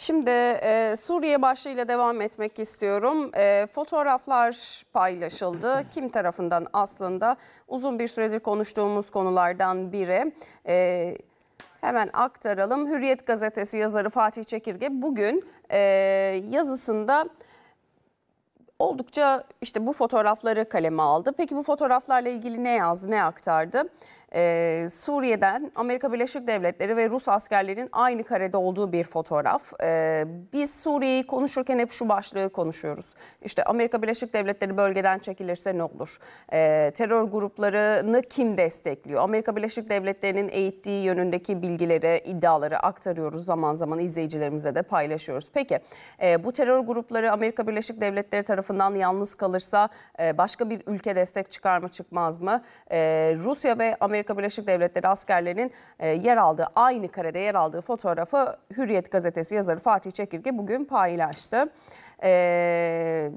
Şimdi e, Suriye başlığıyla devam etmek istiyorum. E, fotoğraflar paylaşıldı. Kim tarafından aslında uzun bir süredir konuştuğumuz konulardan biri. E, hemen aktaralım. Hürriyet gazetesi yazarı Fatih Çekirge bugün e, yazısında oldukça işte bu fotoğrafları kaleme aldı. Peki bu fotoğraflarla ilgili ne yazdı, ne aktardı? e, Suriye'den Amerika Birleşik Devletleri ve Rus askerlerin aynı karede olduğu bir fotoğraf. E, biz Suriye'yi konuşurken hep şu başlığı konuşuyoruz. İşte Amerika Birleşik Devletleri bölgeden çekilirse ne olur? E, terör gruplarını kim destekliyor? Amerika Birleşik Devletleri'nin eğittiği yönündeki bilgileri, iddiaları aktarıyoruz. Zaman zaman izleyicilerimize de paylaşıyoruz. Peki e, bu terör grupları Amerika Birleşik Devletleri tarafından yalnız kalırsa e, başka bir ülke destek çıkar mı çıkmaz mı? E, Rusya ve Amerika Amerika Birleşik Devletleri askerlerinin e, yer aldığı, aynı karede yer aldığı fotoğrafı Hürriyet gazetesi yazarı Fatih Çekirge bugün paylaştı. E,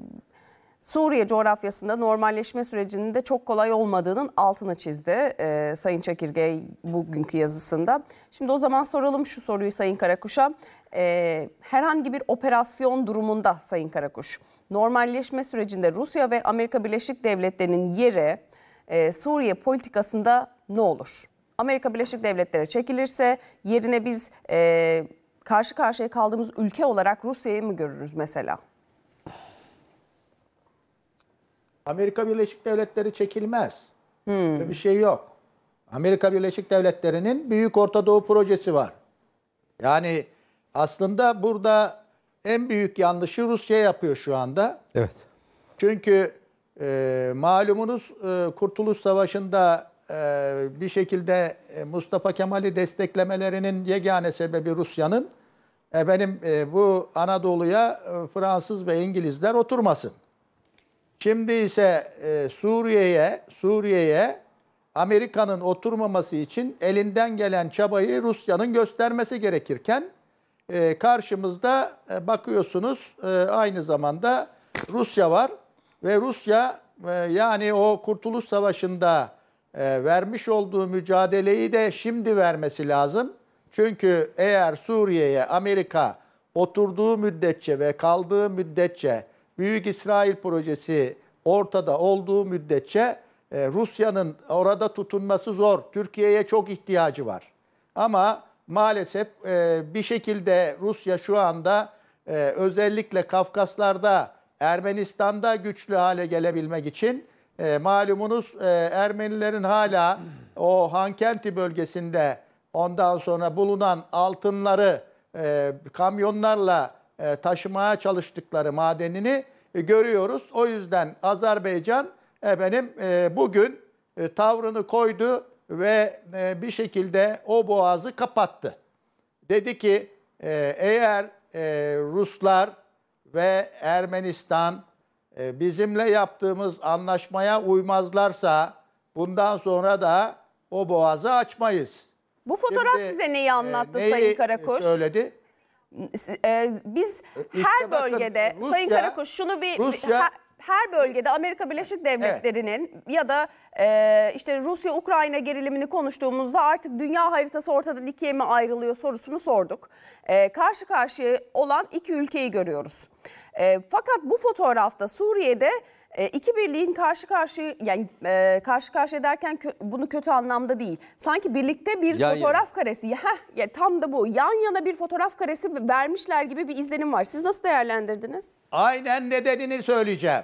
Suriye coğrafyasında normalleşme sürecinin de çok kolay olmadığının altını çizdi e, Sayın Çekirge bugünkü yazısında. Şimdi o zaman soralım şu soruyu Sayın Karakuş'a. E, herhangi bir operasyon durumunda Sayın Karakuş, normalleşme sürecinde Rusya ve Amerika Birleşik Devletleri'nin yeri e, Suriye politikasında ne olur? Amerika Birleşik Devletleri çekilirse yerine biz e, karşı karşıya kaldığımız ülke olarak Rusya'yı mı görürüz mesela? Amerika Birleşik Devletleri çekilmez. Hmm. bir şey yok. Amerika Birleşik Devletleri'nin Büyük Orta Doğu projesi var. Yani aslında burada en büyük yanlışı Rusya yapıyor şu anda. Evet. Çünkü e, malumunuz e, Kurtuluş Savaşı'nda e, bir şekilde e, Mustafa Kemal'i desteklemelerinin yegane sebebi Rusya'nın e, benim e, bu Anadolu'ya e, Fransız ve İngilizler oturmasın. Şimdi ise e, Suriye'ye Suriye'ye Amerika'nın oturmaması için elinden gelen çabayı Rusya'nın göstermesi gerekirken e, karşımızda e, bakıyorsunuz e, aynı zamanda Rusya var. Ve Rusya e, yani o Kurtuluş Savaşı'nda e, vermiş olduğu mücadeleyi de şimdi vermesi lazım. Çünkü eğer Suriye'ye Amerika oturduğu müddetçe ve kaldığı müddetçe Büyük İsrail projesi ortada olduğu müddetçe e, Rusya'nın orada tutunması zor. Türkiye'ye çok ihtiyacı var. Ama maalesef bir şekilde Rusya şu anda özellikle Kafkaslar'da Ermenistan'da güçlü hale gelebilmek için e, malumunuz e, Ermenilerin hala o Hankenti bölgesinde ondan sonra bulunan altınları e, kamyonlarla e, taşımaya çalıştıkları madenini e, görüyoruz. O yüzden Azerbaycan efendim e, bugün e, tavrını koydu ve e, bir şekilde o boğazı kapattı. Dedi ki e, eğer e, Ruslar ve Ermenistan e, bizimle yaptığımız anlaşmaya uymazlarsa bundan sonra da o boğazı açmayız. Bu fotoğraf Şimdi, size neyi e, anlattı neyi Sayın Karakoç? söyledi? E, biz işte her bakın, bölgede Rusya, Sayın Karakoç şunu bir Rusya her, her bölgede Amerika Birleşik Devletleri'nin ya da e, işte Rusya-Ukrayna gerilimini konuştuğumuzda artık dünya haritası ortadan ikiye mi ayrılıyor sorusunu sorduk. E, karşı karşıya olan iki ülkeyi görüyoruz. E, fakat bu fotoğrafta Suriye'de e, iki birliğin karşı karşıya yani e, karşı karşıya derken kö, bunu kötü anlamda değil. Sanki birlikte bir Yan fotoğraf yana. karesi. Heh, ya tam da bu. Yan yana bir fotoğraf karesi vermişler gibi bir izlenim var. Siz nasıl değerlendirdiniz? Aynen nedenini söyleyeceğim.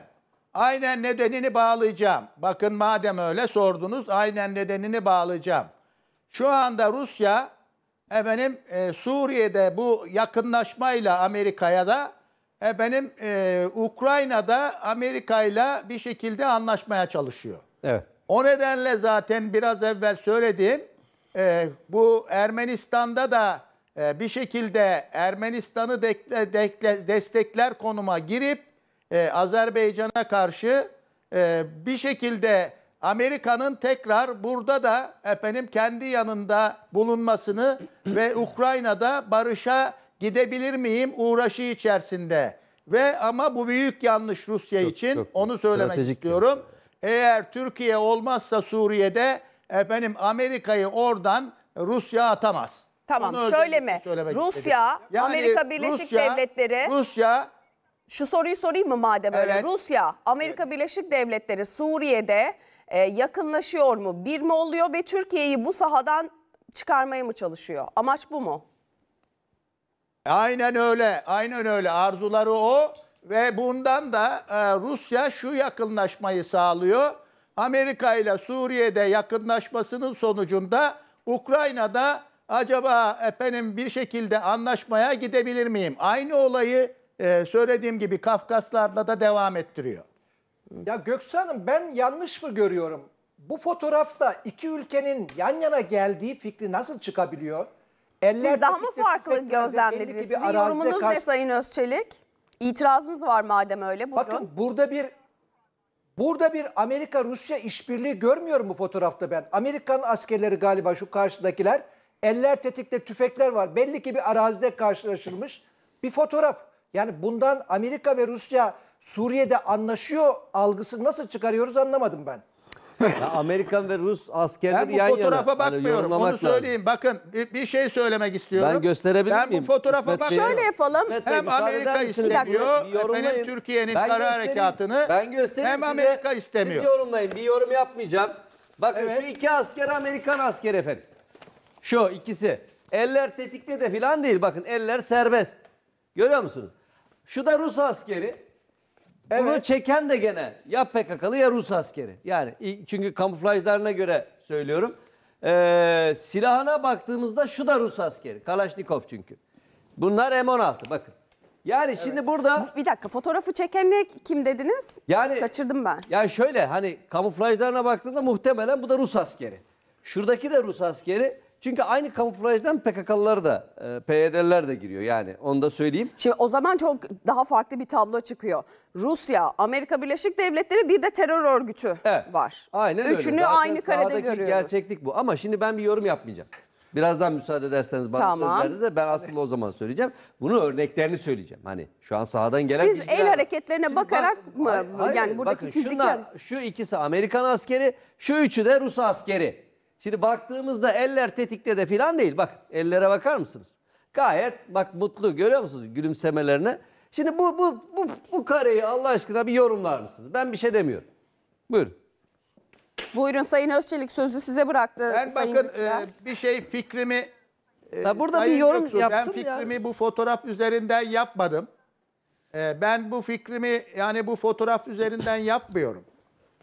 Aynen nedenini bağlayacağım. Bakın madem öyle sordunuz aynen nedenini bağlayacağım. Şu anda Rusya efendim e, Suriye'de bu yakınlaşmayla Amerika'ya da efendim e, Ukrayna'da Amerika'yla bir şekilde anlaşmaya çalışıyor. Evet. O nedenle zaten biraz evvel söylediğim e, bu Ermenistan'da da e, bir şekilde Ermenistan'ı destekler konuma girip e, Azerbaycan'a karşı e, bir şekilde Amerika'nın tekrar burada da efendim kendi yanında bulunmasını ve Ukrayna'da barışa gidebilir miyim uğraşı içerisinde. Ve ama bu büyük yanlış Rusya çok, için çok onu söylemek istiyorum. Şey. Eğer Türkiye olmazsa Suriye'de efendim Amerika'yı oradan Rusya atamaz. Tamam şöyle mi? Rusya, yani Amerika Birleşik Rusya, Devletleri Rusya şu soruyu sorayım mı madem öyle? Rusya, Amerika evet. Birleşik Devletleri Suriye'de e, yakınlaşıyor mu? Bir mi oluyor ve Türkiye'yi bu sahadan çıkarmaya mı çalışıyor? Amaç bu mu? Aynen öyle. Aynen öyle. Arzuları o ve bundan da e, Rusya şu yakınlaşmayı sağlıyor. Amerika ile Suriye'de yakınlaşmasının sonucunda Ukrayna'da acaba efendim bir şekilde anlaşmaya gidebilir miyim? Aynı olayı e, söylediğim gibi Kafkaslarla da devam ettiriyor. Ya Göksu Hanım ben yanlış mı görüyorum? Bu fotoğrafta iki ülkenin yan yana geldiği fikri nasıl çıkabiliyor? Eller Siz daha mı farklı gözlemlediniz? Sizin yorumunuz ne Sayın Özçelik? İtirazınız var madem öyle. Buyurun. Bakın burada bir burada bir Amerika-Rusya işbirliği görmüyorum bu fotoğrafta ben. Amerikan askerleri galiba şu karşıdakiler. Eller tetikte tüfekler var. Belli ki bir arazide karşılaşılmış bir fotoğraf. Yani bundan Amerika ve Rusya Suriye'de anlaşıyor algısı nasıl çıkarıyoruz anlamadım ben. Ya Amerikan ve Rus askerleri ben bu yan yana. Ben bu fotoğrafa hani bakmıyorum. bunu söyleyeyim. Lazım. Bakın bir, şey söylemek istiyorum. Ben gösterebilir miyim? Ben bu fotoğrafa bakmıyorum. Şöyle yapalım. hem Amerika istemiyor. Benim Türkiye'nin kara harekatını. Ben göstereyim Hem Amerika size, istemiyor. Siz yorumlayın. Bir yorum yapmayacağım. Bakın evet. şu iki asker Amerikan asker efendim. Şu ikisi. Eller tetikte de filan değil. Bakın eller serbest. Görüyor musunuz? Şu da Rus askeri. Evet. Bunu çeken de gene ya PKK'lı ya Rus askeri. Yani çünkü kamuflajlarına göre söylüyorum. Ee, silahına baktığımızda şu da Rus askeri. Kalaşnikov çünkü. Bunlar M16 bakın. Yani evet. şimdi burada... Bir dakika fotoğrafı çekenle kim dediniz? Yani Kaçırdım ben. Yani şöyle hani kamuflajlarına baktığında muhtemelen bu da Rus askeri. Şuradaki de Rus askeri. Çünkü aynı kamuflajdan PKK'lılar da e, PYD'liler de giriyor yani onu da söyleyeyim. Şimdi o zaman çok daha farklı bir tablo çıkıyor. Rusya, Amerika Birleşik Devletleri bir de terör örgütü evet. var. Aynen Üçünü öyle. Üçünü aynı karede görüyoruz. gerçeklik bu ama şimdi ben bir yorum yapmayacağım. Birazdan müsaade ederseniz bana tamam. söz de ben aslında o zaman söyleyeceğim. Bunun örneklerini söyleyeceğim. Hani şu an sahadan gelen Siz bilgiler... el hareketlerine Şimdi bakarak bak, mı? Hayır, yani buradaki bakın, fizikler... Şunlar, şu ikisi Amerikan askeri, şu üçü de Rus askeri. Şimdi baktığımızda eller tetikte de filan değil. Bak ellere bakar mısınız? Gayet bak mutlu görüyor musunuz gülümsemelerine? Şimdi bu, bu, bu, bu kareyi Allah aşkına bir yorumlar mısınız? Ben bir şey demiyorum. Buyurun. Buyurun Sayın Özçelik sözü size bıraktı Ben Sayın bakın e, bir şey fikrimi e, Ha, burada bir yorum yorum yapsın Ben ya. fikrimi bu fotoğraf üzerinden yapmadım. E, ben bu fikrimi yani bu fotoğraf üzerinden yapmıyorum.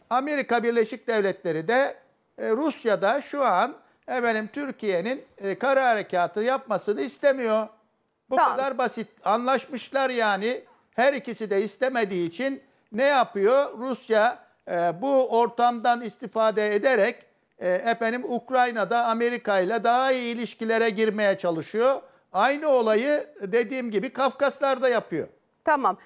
Amerika Birleşik Devletleri de e, Rusya'da şu an efendim Türkiye'nin e, kara harekatı yapmasını istemiyor. Bu Tamam. kadar basit. Anlaşmışlar yani. Her ikisi de istemediği için ne yapıyor? Rusya e, bu ortamdan istifade ederek e, efendim Ukrayna'da Amerika ile daha iyi ilişkilere girmeye çalışıyor. Aynı olayı dediğim gibi Kafkaslar'da yapıyor. Tamam.